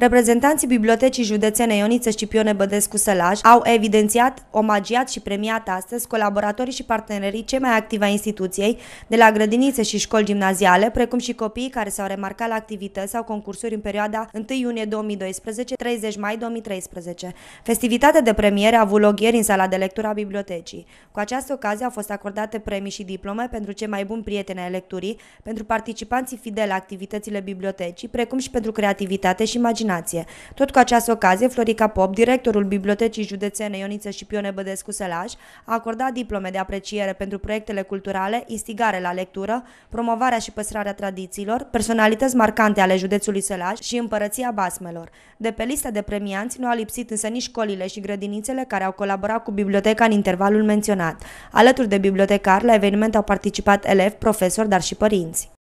Reprezentanții Bibliotecii Județene Ionită Scipione Bădescu Sălaj au evidențiat, omagiat și premiat astăzi colaboratorii și partenerii cei mai activi a instituției, de la grădinițe și școli gimnaziale, precum și copiii care s-au remarcat la activități sau concursuri în perioada 1 iunie 2012-30 mai 2013. Festivitatea de premiere a avut loc ieri în sala de lectură a bibliotecii. Cu această ocazie au fost acordate premii și diplome pentru cei mai buni prieteni ai lecturii, pentru participanții fideli la activitățile bibliotecii, precum și pentru creativitate și imaginație vaccinație. Tot cu această ocazie, Florica Pop, directorul Bibliotecii Județene Ioniță și Pione Bădescu Sălaș, a acordat diplome de apreciere pentru proiectele culturale, instigare la lectură, promovarea și păstrarea tradițiilor, personalități marcante ale județului Sălaș și împărăția basmelor. De pe lista de premianți nu a lipsit însă nici școlile și grădinițele care au colaborat cu biblioteca în intervalul menționat. Alături de bibliotecar, la eveniment au participat elevi, profesori, dar și părinți.